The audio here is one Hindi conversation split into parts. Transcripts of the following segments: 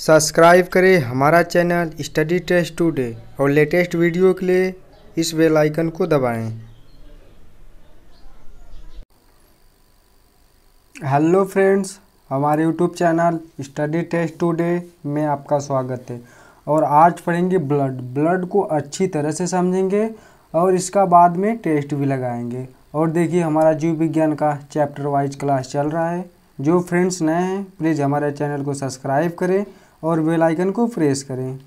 सब्सक्राइब करें हमारा चैनल स्टडी टेस्ट टूडे और लेटेस्ट वीडियो के लिए इस बेल आइकन को दबाएं। हेलो फ्रेंड्स हमारे YouTube channel study test today में आपका स्वागत है और आज पढ़ेंगे ब्लड ब्लड को अच्छी तरह से समझेंगे और इसका बाद में टेस्ट भी लगाएंगे और देखिए हमारा जीव विज्ञान का चैप्टर वाइज क्लास चल रहा है जो फ्रेंड्स नए हैं प्लीज़ हमारे चैनल को सब्सक्राइब करें और बेल आइकन को प्रेस करें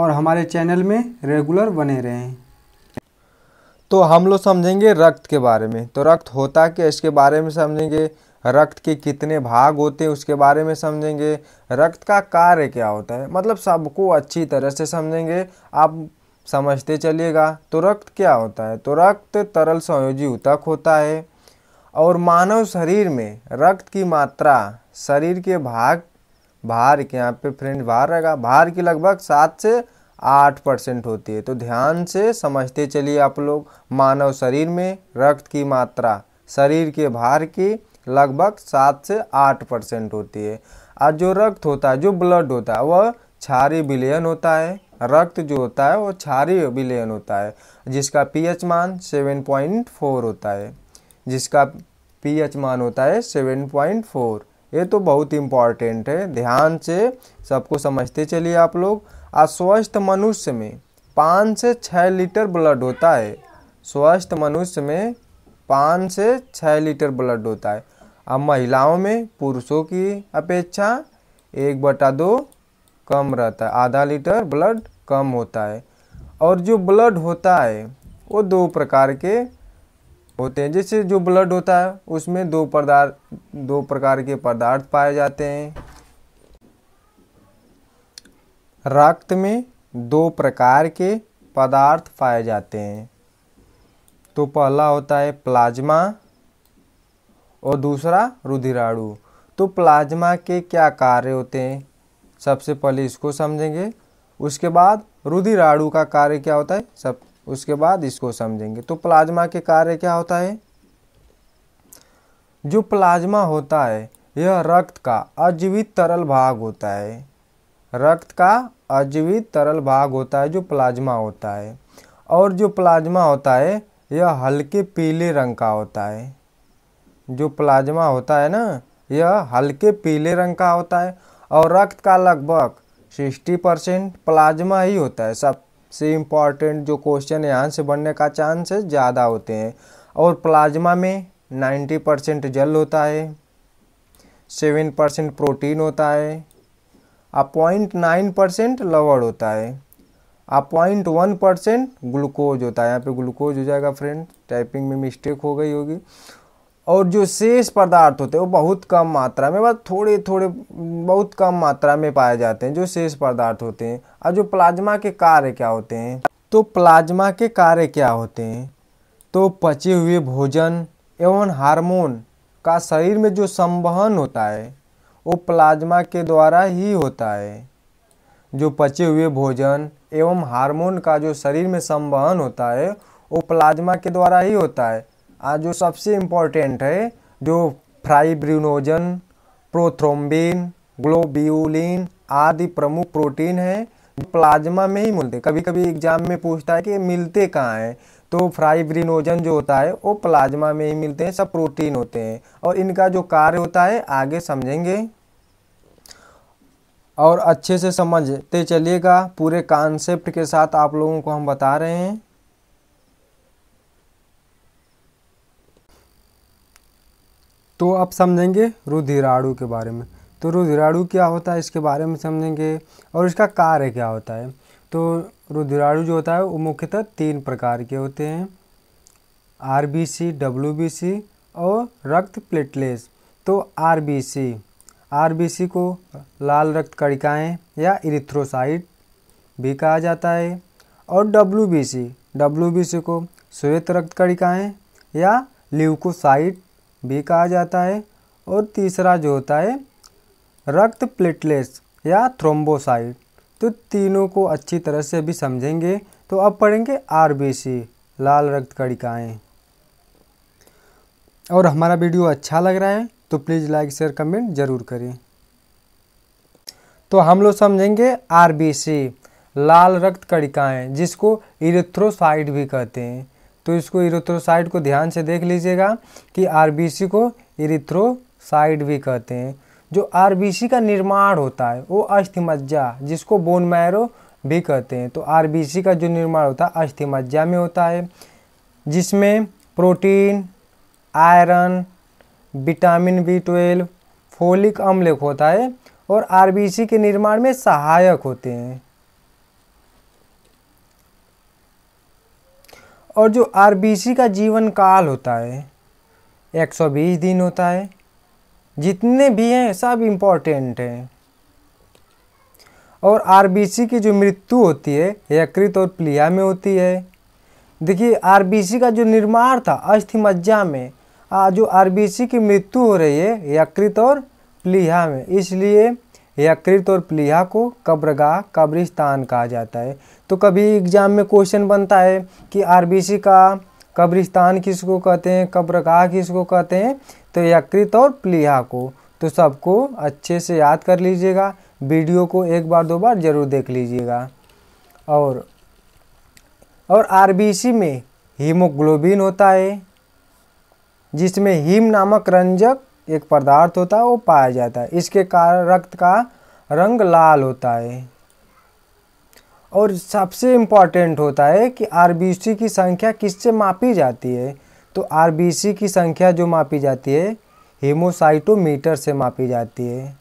और हमारे चैनल में रेगुलर बने रहें तो हम लोग समझेंगे रक्त के बारे में तो रक्त होता क्या इसके बारे में समझेंगे रक्त के कितने भाग होते हैं उसके बारे में समझेंगे रक्त का कार्य क्या होता है मतलब सबको अच्छी तरह से समझेंगे आप समझते चलिएगा तो रक्त क्या होता है तो रक्त तरल संयोजी ऊतक होता है और मानव शरीर में रक्त की मात्रा शरीर के भाग बाहर के यहाँ पे फ्रेंड बाहर रहेगा बाहर की लगभग सात से आठ परसेंट होती है तो ध्यान से समझते चलिए आप लोग मानव शरीर में रक्त की मात्रा शरीर के बाहर की लगभग सात से आठ परसेंट होती है और जो रक्त होता है जो ब्लड होता है वह छारी विलयन होता है रक्त जो होता है वो छारी विलयन होता है जिसका पीएच मान 7.4 होता है जिसका पीएच मान होता है 7.4 ये तो बहुत इम्पॉर्टेंट है ध्यान से सबको समझते चलिए आप लोग अस्वस्थ मनुष्य में पाँच से छः लीटर ब्लड होता है स्वस्थ मनुष्य में पाँच से छः लीटर ब्लड होता है अब महिलाओं में पुरुषों की अपेक्षा एक बटा दो कम रहता है आधा लीटर ब्लड कम होता है और जो ब्लड होता है वो दो प्रकार के होते हैं जैसे जो ब्लड होता है उसमें दो पदार्थ दो प्रकार के पदार्थ पाए जाते हैं रक्त में दो प्रकार के पदार्थ पाए जाते हैं तो पहला होता है प्लाज्मा और दूसरा रुधिराणु तो प्लाज्मा के क्या कार्य होते हैं सबसे पहले इसको समझेंगे उसके बाद रुधिराणु का कार्य क्या होता है सब उसके बाद इसको समझेंगे तो प्लाज्मा के कार्य क्या होता है जो प्लाज्मा होता है यह रक्त का अजीवित तरल भाग होता है रक्त का अजीवित तरल भाग होता है जो प्लाज्मा होता है और जो प्लाज्मा होता है यह हल्के पीले रंग का होता है जो प्लाज्मा होता है ना यह हल्के पीले रंग का होता है और रक्त का लगभग सिक्सटी परसेंट प्लाज्मा ही होता है सब से इम्पॉर्टेंट जो क्वेश्चन यहाँ से बनने का चांस ज़्यादा होते हैं और प्लाज्मा में 90 परसेंट जल होता है सेवन परसेंट प्रोटीन होता है और पॉइंट नाइन परसेंट लवड़ होता है और पॉइंट वन परसेंट ग्लूकोज होता है यहाँ पे ग्लूकोज हो जाएगा फ्रेंड टाइपिंग में मिस्टेक हो गई होगी और जो शेष पदार्थ होते हैं वो बहुत कम मात्रा में बस थोड़े थोड़े बहुत कम मात्रा में पाए जाते हैं जो शेष पदार्थ होते हैं और जो प्लाज्मा के कार्य क्या होते हैं तो प्लाज्मा के कार्य क्या होते हैं तो पचे हुए भोजन एवं हार्मोन का शरीर में जो संवहन होता है वो प्लाज्मा के द्वारा ही होता है जो पचे हुए भोजन एवं हार्मोन का जो शरीर में संवहन होता है वो प्लाज्मा के द्वारा ही होता है आज जो सबसे इम्पोर्टेंट है जो फ्राइब्रिनोजन प्रोथ्रोम्बिन ग्लोब्यूलिन आदि प्रमुख प्रोटीन है प्लाज्मा में ही मिलते कभी कभी एग्जाम में पूछता है कि मिलते कहाँ हैं तो फ्राइब्रिनोजन जो होता है वो प्लाज्मा में ही मिलते हैं सब प्रोटीन होते हैं और इनका जो कार्य होता है आगे समझेंगे और अच्छे से समझते चलिएगा पूरे कॉन्सेप्ट के साथ आप लोगों को हम बता रहे हैं तो अब समझेंगे रुधिराणु के बारे में तो रुधिराणु क्या होता है इसके बारे में समझेंगे और इसका कार्य क्या होता है तो रुधिराणु जो होता है वो मुख्यतः तीन प्रकार के होते हैं R B C W B C और रक्त प्लेटलेट्स तो R B C R B C को लाल रक्त कणिकाएँ या इरिथ्रोसाइट भी कहा जाता है और W B C W B C को श्वेत रक्त कणिकाएँ या ल्यूकोसाइट भी कहा जाता है और तीसरा जो होता है रक्त प्लेटलेट्स या थ्रोम्बोसाइट तो तीनों को अच्छी तरह से भी समझेंगे तो अब पढ़ेंगे आर लाल रक्त कणिकाएँ और हमारा वीडियो अच्छा लग रहा है तो प्लीज़ लाइक शेयर कमेंट ज़रूर करें तो हम लोग समझेंगे आर लाल रक्त कणिकाएँ जिसको इरेथ्रोसाइड भी कहते हैं तो इसको इरिथ्रोसाइड को ध्यान से देख लीजिएगा कि आरबीसी को इरिथ्रोसाइड भी कहते हैं जो आरबीसी का निर्माण होता है वो अस्थिमज्जा जिसको बोन मैरो भी कहते हैं तो आरबीसी का जो निर्माण होता है अस्थिमज्जा में होता है जिसमें protein iron vitamin B twelve folic अम्ल होता है और आरबीसी के निर्माण में सहायक होते हैं और जो आर का जीवन काल होता है 120 दिन होता है जितने भी हैं सब इम्पोर्टेंट हैं और आर की जो मृत्यु होती है यकृत और प्लिया में होती है देखिए आर का जो निर्माण था अस्थि मज्जा में आ, जो आर की मृत्यु हो रही है यकृत और प्लीहा में इसलिए यकृत और प्लीहा को कब्रगा कब्रिस्तान कहा जाता है तो कभी एग्जाम में क्वेश्चन बनता है कि आरबीसी का कब्रिस्तान किसको कहते हैं कब्रगा किसको कहते हैं तो यकृत और प्लीहा को तो सबको अच्छे से याद कर लीजिएगा वीडियो को एक बार दो बार ज़रूर देख लीजिएगा और और आरबीसी में हीमोग्लोबिन होता है जिसमें हीम नामक रंजक एक पदार्थ होता है वो पाया जाता है इसके कारण रक्त का रंग लाल होता है और सबसे इम्पॉर्टेंट होता है कि आर की संख्या किससे मापी जाती है तो आर की संख्या जो मापी जाती है हीमोसाइटोमीटर से मापी जाती है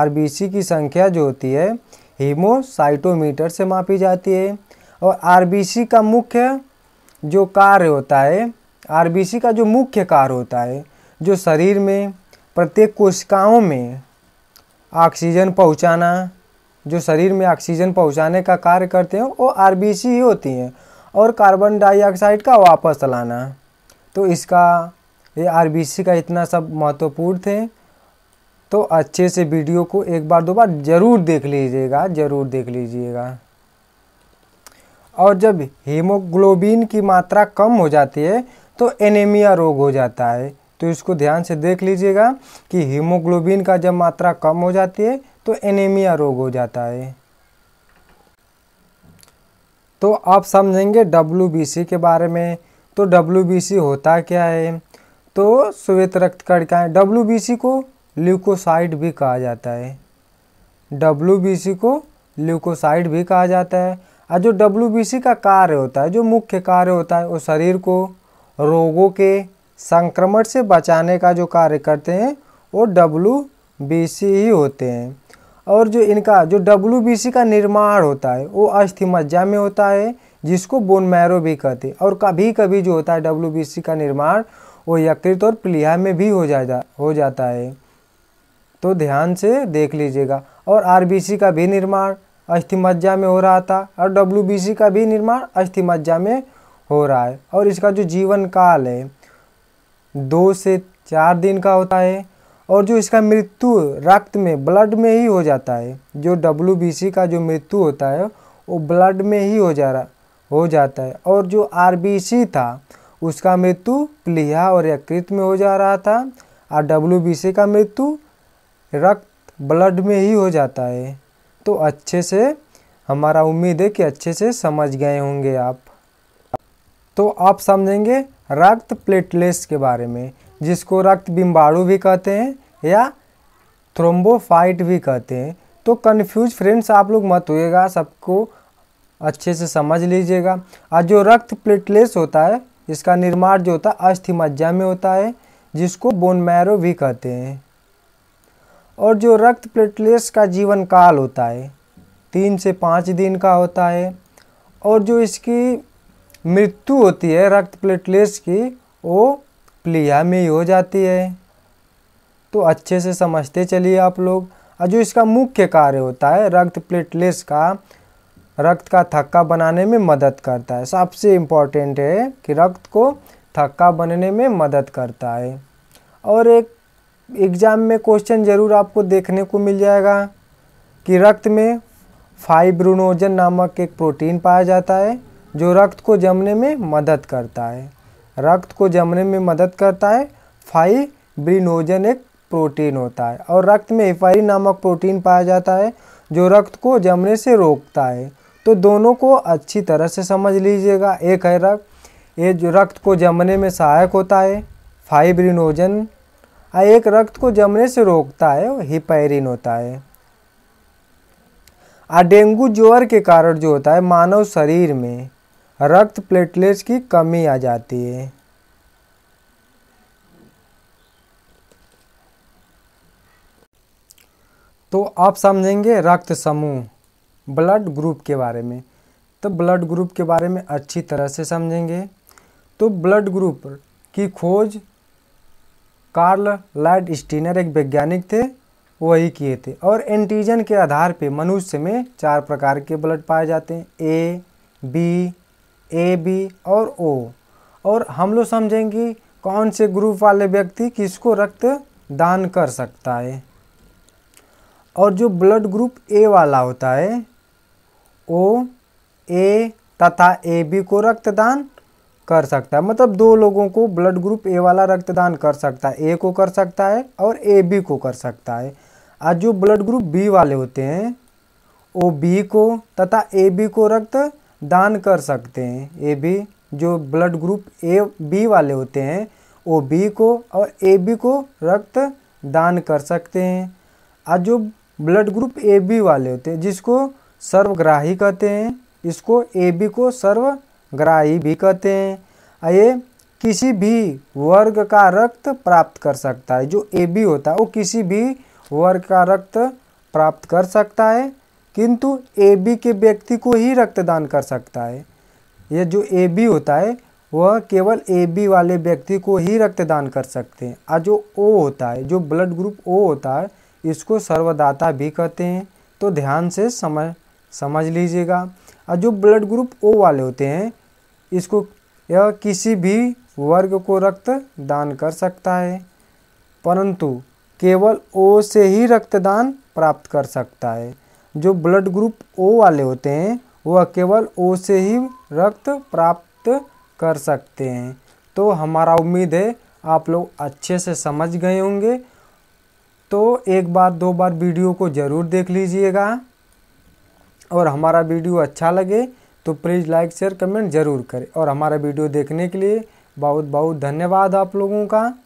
आर की संख्या जो होती है हीमोसाइटोमीटर से मापी जाती है और आर का मुख्य जो कार्य होता है आर का जो मुख्य कार्य होता है जो शरीर में प्रत्येक कोशिकाओं में ऑक्सीजन पहुंचाना जो शरीर में ऑक्सीजन पहुंचाने का कार्य करते हैं वो आर ही होती हैं और कार्बन डाइऑक्साइड का वापस लाना तो इसका ये आर का इतना सब महत्वपूर्ण थे तो अच्छे से वीडियो को एक बार दो बार ज़रूर देख लीजिएगा ज़रूर देख लीजिएगा और जब हीमोग्लोबिन की मात्रा कम हो जाती है तो एनीमिया रोग हो जाता है तो इसको ध्यान से देख लीजिएगा कि हीमोग्लोबिन का जब मात्रा कम हो जाती है तो एनीमिया रोग हो जाता है तो आप समझेंगे डब्ल्यू के बारे में तो डब्ल्यू होता क्या है तो श्वेत रक्त कणिकाएँ डब्ल्यू को ल्यूकोसाइड भी कहा जाता है डब्ल्यू को ल्यूकोसाइड भी कहा जाता है और जो डब्ल्यू का कार्य होता है जो मुख्य कार्य होता है वो शरीर को रोगों के संक्रमण से बचाने का जो कार्य करते हैं वो डब्लू ही होते हैं और जो इनका जो डब्लू का निर्माण होता है वो अस्थि मज्जा में होता है जिसको बोन मैरो भी कहते हैं और कभी कभी जो होता है डब्लू का निर्माण वो यकृत और प्लीहा में भी हो जा हो जाता है तो ध्यान से देख लीजिएगा और आर का भी निर्माण अस्थिमज्जा में हो रहा था और डब्लू का भी निर्माण अस्थिमज्जा में हो रहा है और इसका जो जीवन काल है दो से चार दिन का होता है और जो इसका मृत्यु रक्त में ब्लड में ही हो जाता है जो डब्ल्यू का जो मृत्यु होता है वो ब्लड में ही हो जा रहा हो जाता है और जो आर था उसका मृत्यु प्लीहा और यकृत में हो जा रहा था और डब्ल्यू का मृत्यु रक्त ब्लड में ही हो जाता है तो अच्छे से हमारा उम्मीद है कि अच्छे से समझ गए होंगे आप तो आप समझेंगे रक्त प्लेटलेट्स के बारे में जिसको रक्त बिम्बाड़ू भी कहते हैं या थ्रोम्बोफाइट भी कहते हैं तो कन्फ्यूज फ्रेंड्स आप लोग मत होइएगा सबको अच्छे से समझ लीजिएगा और जो रक्त प्लेटलेट्स होता है इसका निर्माण जो होता है अस्थि मज्जा में होता है जिसको बोन मैरो भी कहते हैं और जो रक्त प्लेटलेट्स का जीवन काल होता है तीन से पाँच दिन का होता है और जो इसकी मृत्यु होती है रक्त प्लेटलेट्स की वो प्लिया में ही हो जाती है तो अच्छे से समझते चलिए आप लोग और जो इसका मुख्य कार्य होता है रक्त प्लेटलेट्स का रक्त का थक्का बनाने में मदद करता है सबसे इम्पॉर्टेंट है कि रक्त को थक्का बनने में मदद करता है और एक एग्ज़ाम में क्वेश्चन ज़रूर आपको देखने को मिल जाएगा कि रक्त में फाइब्रोनोजन नामक एक प्रोटीन पाया जाता है जो रक्त को जमने में मदद करता है रक्त को जमने में मदद करता है फाइब्रिनोजन एक प्रोटीन होता है और रक्त में हिफाई नामक प्रोटीन पाया जाता है जो रक्त को जमने से रोकता है तो दोनों को अच्छी तरह से समझ लीजिएगा एक है रक्त ये जो रक्त को जमने में सहायक होता है फाइब्रिनोजन एक रक्त को जमने से रोकता है हिपैरिन होता है आ डेंगू ज्वर के कारण जो होता है मानव शरीर में रक्त प्लेटलेट्स की कमी आ जाती है तो आप समझेंगे रक्त समूह ब्लड ग्रुप के बारे में तो ब्लड ग्रुप के बारे में अच्छी तरह से समझेंगे तो ब्लड ग्रुप की खोज कार्ल लाइड स्टीनर एक वैज्ञानिक थे वही किए थे और एंटीजन के आधार पे मनुष्य में चार प्रकार के ब्लड पाए जाते हैं ए बी ए बी और ओ और हम लोग समझेंगे कौन से ग्रुप वाले व्यक्ति किसको रक्त दान कर सकता है और जो ब्लड ग्रुप ए वाला होता है ओ ए तथा ए बी को रक्तदान कर सकता है मतलब दो लोगों को ब्लड ग्रुप ए वाला रक्तदान कर सकता है ए को कर सकता है और ए बी को कर सकता है आज जो ब्लड ग्रुप बी वाले होते हैं ओ बी को तथा ए बी को रक्त दान कर सकते हैं ए बी जो ब्लड ग्रुप ए बी वाले होते हैं वो बी को और ए बी को रक्त दान कर सकते हैं और जो ब्लड ग्रुप ए बी वाले होते हैं जिसको सर्वग्राही कहते हैं इसको ए बी को सर्वग्राही भी कहते हैं ये किसी भी वर्ग का रक्त प्राप्त कर सकता है जो ए बी होता है वो किसी भी वर्ग का रक्त प्राप्त कर सकता है किंतु ए बी के व्यक्ति को ही रक्तदान कर सकता है यह जो ए बी होता है वह केवल ए बी वाले व्यक्ति को ही रक्तदान कर सकते हैं और जो ओ होता है जो ब्लड ग्रुप ओ होता है इसको सर्वदाता भी कहते हैं तो ध्यान से समझ समझ लीजिएगा और जो ब्लड ग्रुप ओ वाले होते हैं इसको यह किसी भी वर्ग को रक्त दान कर सकता है परंतु केवल ओ से ही रक्तदान प्राप्त कर सकता है जो ब्लड ग्रुप ओ वाले होते हैं वह केवल ओ से ही रक्त प्राप्त कर सकते हैं तो हमारा उम्मीद है आप लोग अच्छे से समझ गए होंगे तो एक बार दो बार वीडियो को ज़रूर देख लीजिएगा और हमारा वीडियो अच्छा लगे तो प्लीज़ लाइक शेयर कमेंट ज़रूर करें और हमारा वीडियो देखने के लिए बहुत बहुत धन्यवाद आप लोगों का